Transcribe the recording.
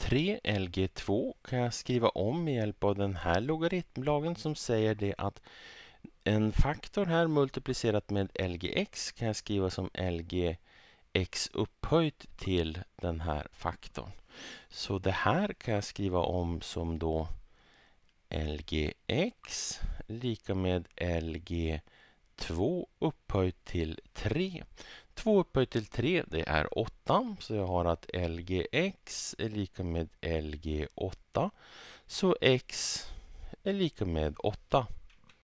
3LG2 kan jag skriva om med hjälp av den här logaritmlagen som säger det att en faktor här multiplicerat med LGX kan jag skriva som LGX upphöjt till den här faktorn. Så det här kan jag skriva om som då LGX lika med LG 2 upphöjt till 3. 2 upphöjt till 3 det är 8 så jag har att LGX är lika med LG8 så X är lika med 8.